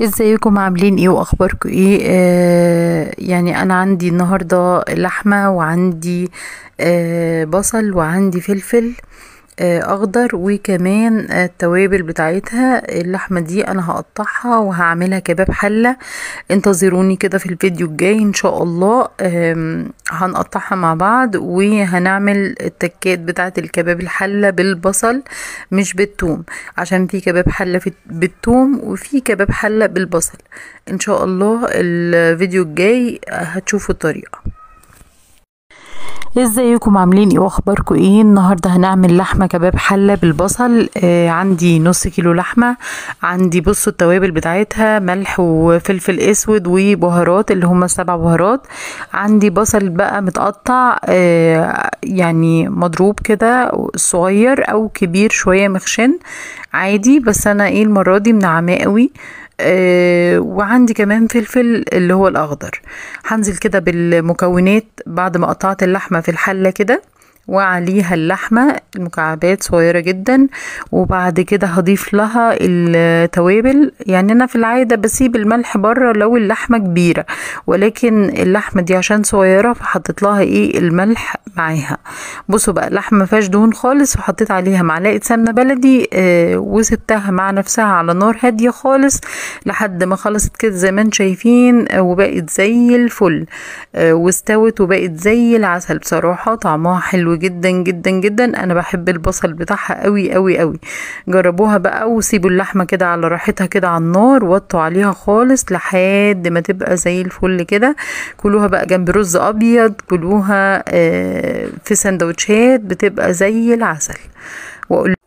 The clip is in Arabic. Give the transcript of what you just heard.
ازيكم عاملين ايه واخباركم ايه آه يعني انا عندي النهارده لحمه وعندي آه بصل وعندي فلفل آه اخضر وكمان آه، التوابل بتاعتها اللحمه دي انا هقطعها وهعملها كباب حله انتظروني كده في الفيديو الجاي ان شاء الله آه هنقطعها مع بعض وهنعمل التكات بتاعة الكباب الحلة بالبصل مش بالثوم عشان في كباب حلة بالثوم وفي كباب حلة بالبصل ان شاء الله الفيديو الجاي هتشوفوا الطريقة ازيكم عاملين ايه واخباركم ايه النهارده هنعمل لحمه كباب حله بالبصل آه عندي نص كيلو لحمه عندي بصوا التوابل بتاعتها ملح وفلفل اسود وبهارات اللي هما سبع بهارات عندي بصل بقى متقطع آه يعني مضروب كده صغير او كبير شويه مخشن عادي بس انا ايه المره دي منعماه قوي آه، وعندي كمان فلفل اللي هو الأخضر هنزل كده بالمكونات بعد ما قطعت اللحمة في الحلة كده وعليها اللحمة المكعبات صغيرة جدا وبعد كده هضيف لها التوابل يعني انا في العادة بسيب الملح بره لو اللحمة كبيرة ولكن اللحمة دي عشان صغيرة فحطيت لها ايه الملح معاها بصوا بقى اللحمة فاش دهون خالص وحطيت عليها معلقة سمنة بلدي آه وسبتها مع نفسها على نار هادية خالص لحد ما خلصت كده زي ما انتم شايفين آه، وبقت زي الفل آه واستوت وبقت زي العسل بصراحة طعمها حلو جدا جدا جدا انا بحب البصل بتاعها قوي قوي قوي جربوها بقى وسيبوا اللحمه كده على راحتها كده على النار وطوا عليها خالص لحد ما تبقى زي الفل كده كلوها بقى جنب رز ابيض كلوها آه، في سندوتشات بتبقى زي العسل واقول